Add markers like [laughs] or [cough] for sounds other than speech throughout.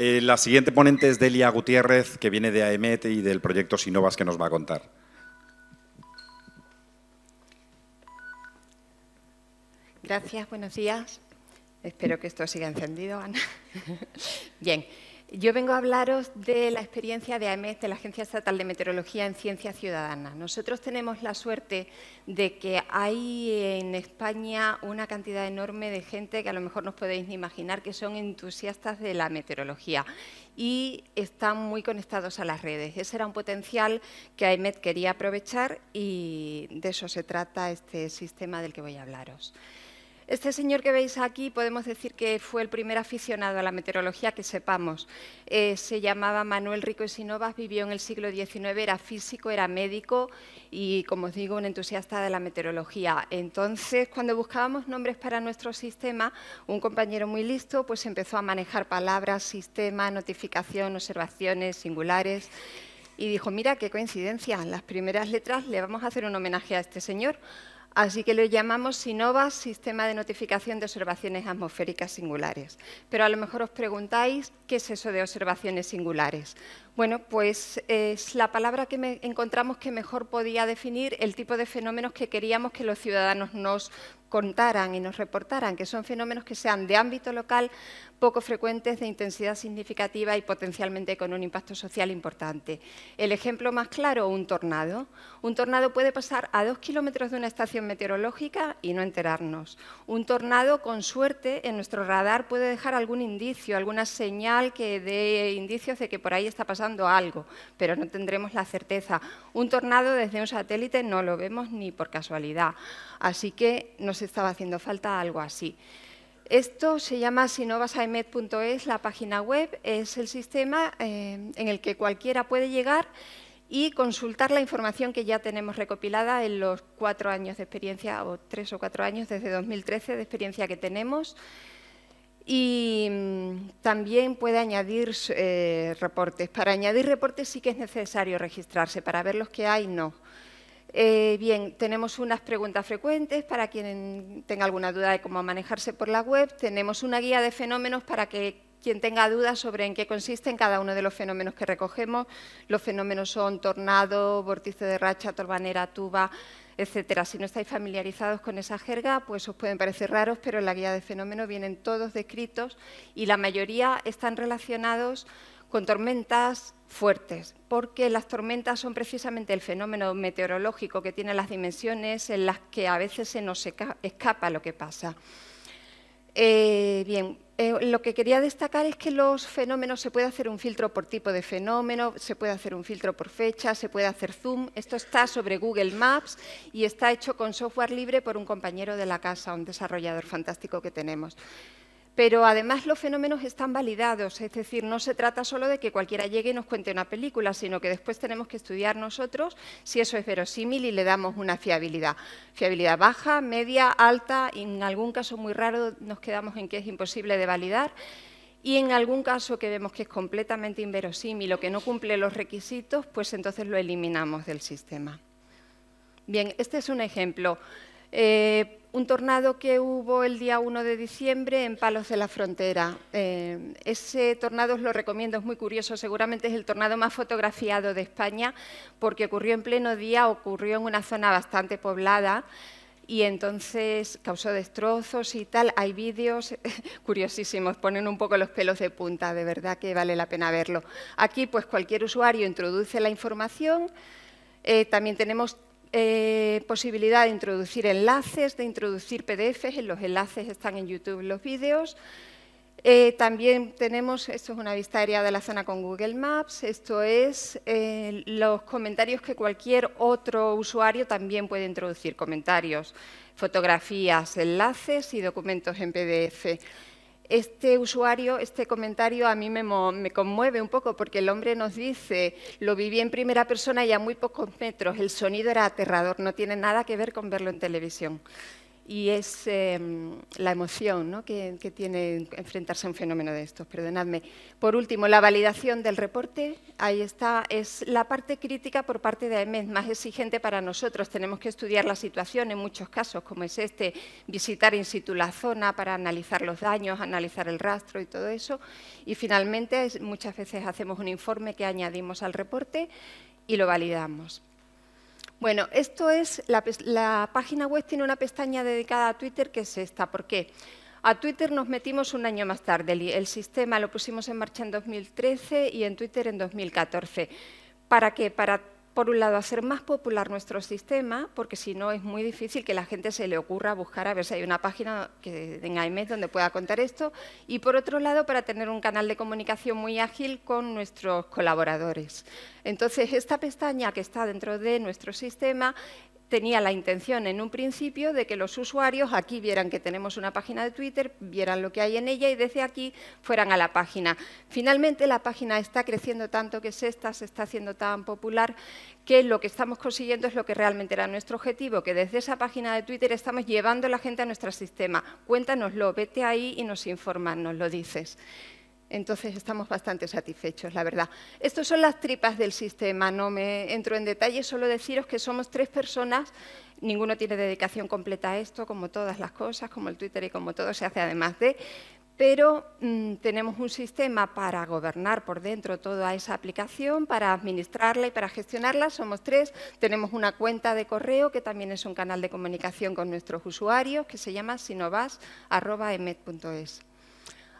Eh, la siguiente ponente es Delia Gutiérrez, que viene de AEMET y del proyecto Sinovas que nos va a contar. Gracias, buenos días. Espero que esto siga encendido, Ana. [laughs] Bien, yo vengo a hablaros de la experiencia de AEMET, de la Agencia Estatal de Meteorología en Ciencia Ciudadana. Nosotros tenemos la suerte de que hay en España una cantidad enorme de gente que a lo mejor no os podéis ni imaginar que son entusiastas de la meteorología y están muy conectados a las redes. Ese era un potencial que AEMET quería aprovechar y de eso se trata este sistema del que voy a hablaros. Este señor que veis aquí podemos decir que fue el primer aficionado a la meteorología que sepamos. Eh, se llamaba Manuel Rico y Sinovas, vivió en el siglo XIX, era físico, era médico y, como os digo, un entusiasta de la meteorología. Entonces, cuando buscábamos nombres para nuestro sistema, un compañero muy listo pues empezó a manejar palabras, sistema, notificación, observaciones, singulares y dijo, mira qué coincidencia, las primeras letras le vamos a hacer un homenaje a este señor. Así que lo llamamos SINOVA, Sistema de Notificación de Observaciones Atmosféricas Singulares. Pero a lo mejor os preguntáis, ¿qué es eso de observaciones singulares? Bueno, pues es la palabra que encontramos que mejor podía definir el tipo de fenómenos que queríamos que los ciudadanos nos contaran y nos reportaran, que son fenómenos que sean de ámbito local, poco frecuentes, de intensidad significativa y potencialmente con un impacto social importante. El ejemplo más claro, un tornado. Un tornado puede pasar a dos kilómetros de una estación meteorológica y no enterarnos. Un tornado, con suerte, en nuestro radar puede dejar algún indicio, alguna señal que dé indicios de que por ahí está pasando algo, pero no tendremos la certeza. Un tornado desde un satélite no lo vemos ni por casualidad. Así que nos estaba haciendo falta algo así. Esto se llama sinovasaemed.es, la página web, es el sistema eh, en el que cualquiera puede llegar y consultar la información que ya tenemos recopilada en los cuatro años de experiencia, o tres o cuatro años desde 2013 de experiencia que tenemos. Y mm, también puede añadir eh, reportes. Para añadir reportes sí que es necesario registrarse, para ver los que hay no. Eh, bien, tenemos unas preguntas frecuentes para quien tenga alguna duda de cómo manejarse por la web. Tenemos una guía de fenómenos para que quien tenga dudas sobre en qué consisten cada uno de los fenómenos que recogemos. Los fenómenos son tornado, vórtice de racha, torbanera, tuba, etcétera. Si no estáis familiarizados con esa jerga, pues os pueden parecer raros, pero en la guía de fenómenos vienen todos descritos y la mayoría están relacionados con tormentas fuertes, porque las tormentas son precisamente el fenómeno meteorológico que tiene las dimensiones en las que a veces se nos escapa lo que pasa. Eh, bien, eh, lo que quería destacar es que los fenómenos se puede hacer un filtro por tipo de fenómeno, se puede hacer un filtro por fecha, se puede hacer zoom. Esto está sobre Google Maps y está hecho con software libre por un compañero de la casa, un desarrollador fantástico que tenemos pero además los fenómenos están validados, es decir, no se trata solo de que cualquiera llegue y nos cuente una película, sino que después tenemos que estudiar nosotros si eso es verosímil y le damos una fiabilidad. Fiabilidad baja, media, alta, y en algún caso muy raro nos quedamos en que es imposible de validar, y en algún caso que vemos que es completamente inverosímil o que no cumple los requisitos, pues entonces lo eliminamos del sistema. Bien, este es un ejemplo. Eh, un tornado que hubo el día 1 de diciembre en Palos de la Frontera. Eh, ese tornado os lo recomiendo, es muy curioso, seguramente es el tornado más fotografiado de España porque ocurrió en pleno día, ocurrió en una zona bastante poblada y entonces causó destrozos y tal. Hay vídeos [laughs] curiosísimos, ponen un poco los pelos de punta, de verdad que vale la pena verlo. Aquí pues cualquier usuario introduce la información. Eh, también tenemos eh, posibilidad de introducir enlaces, de introducir PDFs, En los enlaces están en YouTube los vídeos. Eh, también tenemos, esto es una vista aérea de la zona con Google Maps, esto es eh, los comentarios que cualquier otro usuario también puede introducir, comentarios, fotografías, enlaces y documentos en PDF este usuario, este comentario a mí me, conmueve un poco porque el hombre nos dice, lo viví en primera persona y a muy pocos metros, el sonido era aterrador, no tiene nada que ver con verlo en televisión y es em, la emoción que, tiene enfrentarse a un fenómeno de estos. Perdonadme. Por último, la validación del reporte. Ahí está. Es la parte crítica por parte de AEMED más exigente para nosotros. Tenemos que estudiar la situación en muchos casos, como es este, visitar in situ la zona para analizar los daños, analizar el rastro y todo eso. Y finalmente, muchas veces hacemos un informe que añadimos al reporte y lo validamos. Bueno, esto es, la, página web tiene una pestaña dedicada a Twitter que es esta. ¿Por qué? A Twitter nos metimos un año más tarde. El, sistema lo pusimos en marcha en 2013 y en Twitter en 2014. ¿Para qué? Para por un lado, hacer más popular nuestro sistema, porque si no es muy difícil que la gente se le ocurra buscar a ver si hay una página que, en IMED donde pueda contar esto, y por otro lado, para tener un canal de comunicación muy ágil con nuestros colaboradores. Entonces, esta pestaña que está dentro de nuestro sistema tenía la intención en un principio de que los usuarios aquí vieran que tenemos una página de Twitter, vieran lo que hay en ella y desde aquí fueran a la página. Finalmente la página está creciendo tanto que se está, se está haciendo tan popular que lo que estamos consiguiendo es lo que realmente era nuestro objetivo, que desde esa página de Twitter estamos llevando a la gente a nuestro sistema. Cuéntanoslo, vete ahí y nos informan, nos lo dices. Entonces estamos bastante satisfechos, la verdad. Estas son las tripas del sistema, no me entro en detalle, solo deciros que somos tres personas, ninguno tiene dedicación completa a esto, como todas las cosas, como el Twitter y como todo se hace además de, pero mm, tenemos un sistema para gobernar por dentro toda esa aplicación, para administrarla y para gestionarla. Somos tres, tenemos una cuenta de correo que también es un canal de comunicación con nuestros usuarios que se llama sinovas.emet.es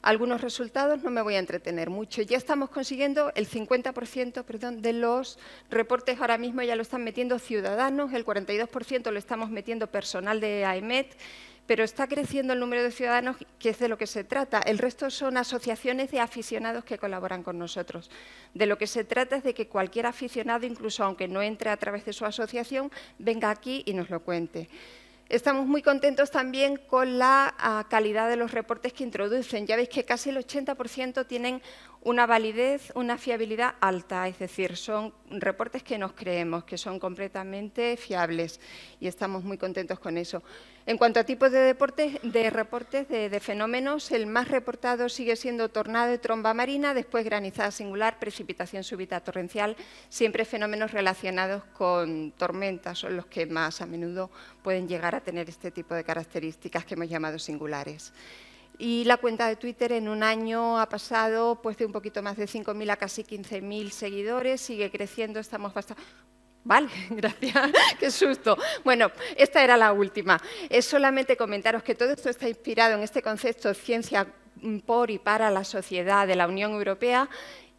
algunos resultados, no me voy a entretener mucho. Ya estamos consiguiendo el 50% de los reportes ahora mismo ya lo están metiendo ciudadanos, el 42% lo estamos metiendo personal de AEMET, pero está creciendo el número de ciudadanos, que es de lo que se trata. El resto son asociaciones de aficionados que colaboran con nosotros. De lo que se trata es de que cualquier aficionado, incluso aunque no entre a través de su asociación, venga aquí y nos lo cuente. Estamos muy contentos también con la ah, calidad de los reportes que introducen. Ya veis que casi el 80% tienen una validez, una fiabilidad alta, es decir, son reportes que nos creemos, que son completamente fiables y estamos muy contentos con eso. En cuanto a tipos de, deportes, de reportes de, fenómenos, el más reportado sigue siendo tornado y tromba marina, después granizada singular, precipitación súbita torrencial, siempre fenómenos relacionados con tormentas son los que más a menudo pueden llegar a tener este tipo de características que hemos llamado singulares. Y la cuenta de Twitter en un año ha pasado pues, de un poquito más de 5.000 a casi 15.000 seguidores, sigue creciendo, estamos bastante Vale, [laughs] gracias, qué susto. Bueno, esta era la última. Es solamente comentaros que todo esto está inspirado en este concepto de ciencia por y para la sociedad de la Unión Europea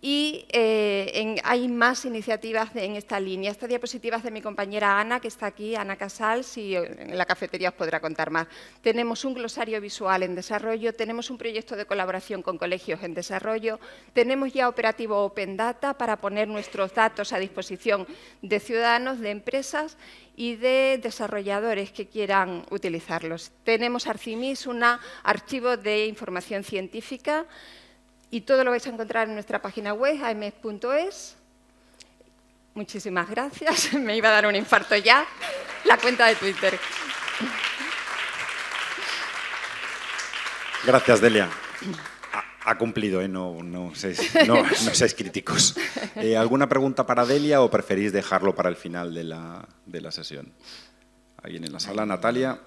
y eh, hay más iniciativas en esta línea. Esta diapositiva es de mi compañera Ana, que está aquí, Ana Casals, y eh, en la cafetería os podrá contar más. Tenemos un glosario visual en desarrollo, tenemos un proyecto de colaboración con colegios en desarrollo, tenemos ya operativo Open Data para poner nuestros datos a disposición de ciudadanos, de empresas y de desarrolladores que quieran utilizarlos. Tenemos Arcimis, un archivo de información científica, y todo lo vais a encontrar en nuestra página web, ames.es. Muchísimas gracias. [laughs] Me iba a dar un infarto ya. La cuenta de Twitter. Gracias, Delia. Ha, cumplido, ¿eh? no, no, seáis, no, críticos. Eh, ¿Alguna pregunta para Delia o preferís dejarlo para el final de la, de la sesión? Alguien en la sala, Natalia.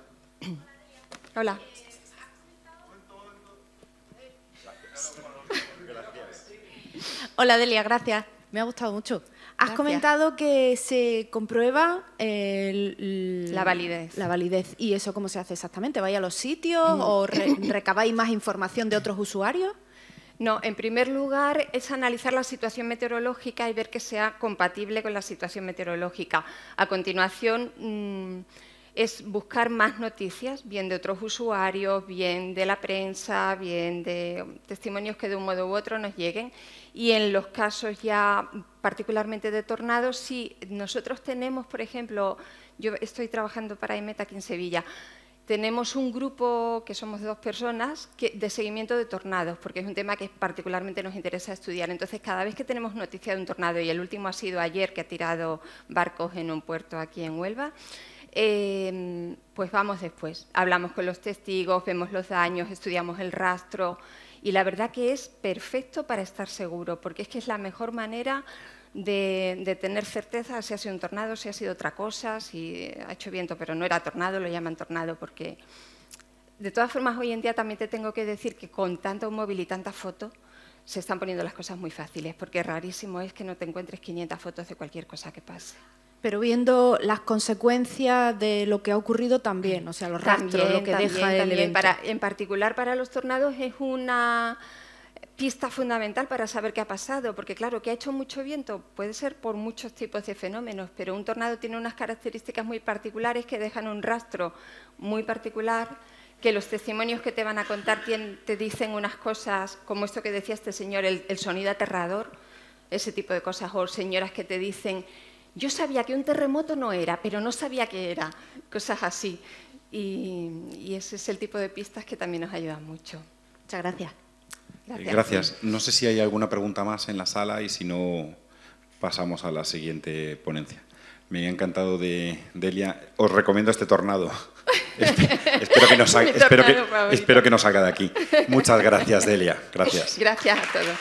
Hola. Hola Delia, gracias. Me ha gustado mucho. Has comentado que se comprueba la validez. La validez. ¿Y eso cómo se hace exactamente? ¿Vais a los sitios mm. o recabáis más información de otros usuarios? No, en primer lugar es analizar la situación meteorológica y ver que sea compatible con la situación meteorológica. A continuación... Mm, es buscar más noticias, bien de otros usuarios, bien de la prensa, bien de um, testimonios que de un modo u otro nos lleguen. Y en los casos ya particularmente de tornados, si nosotros tenemos, por ejemplo, yo estoy trabajando para Emet aquí en Sevilla, tenemos un grupo, que somos dos personas, que, de seguimiento de tornados, porque es un tema que particularmente nos interesa estudiar. Entonces, cada vez que tenemos noticia de un tornado, y el último ha sido ayer, que ha tirado barcos en un puerto aquí en Huelva, Em, pues vamos después. Hablamos con los testigos, vemos los daños, estudiamos el rastro y la verdad que es perfecto para estar seguro, porque es que es la mejor manera de, de, tener certeza si ha sido un tornado, si ha sido otra cosa, si ha hecho viento, pero no era tornado, lo llaman tornado porque... De todas formas, hoy en día también te tengo que decir que con tanto móvil y tanta foto, se están poniendo las cosas muy fáciles, porque rarísimo es que no te encuentres 500 fotos de cualquier cosa que pase. Pero viendo las consecuencias de lo que ha ocurrido también, o sea, los rastros, lo que deja el evento. en particular para los tornados es una pista fundamental para saber qué ha pasado, porque claro, que ha hecho mucho viento puede ser por muchos tipos de fenómenos, pero un tornado tiene unas características muy particulares que dejan un rastro muy particular, que los testimonios que te van a contar te dicen unas cosas, como esto que decía este señor, el, el sonido aterrador, ese tipo de cosas, o señoras que te dicen yo sabía que un terremoto no era, pero no sabía qué era, cosas así. Y, ese es el tipo de pistas que también nos ayuda mucho. Muchas gracias. gracias. No sé si hay alguna pregunta más en la sala y si no, pasamos a la siguiente ponencia. Me ha encantado de Delia. Os recomiendo este tornado. [laughs] espero, que nos, espero, espero que nos salga de aquí. Muchas gracias, Delia. Gracias. Gracias a todos.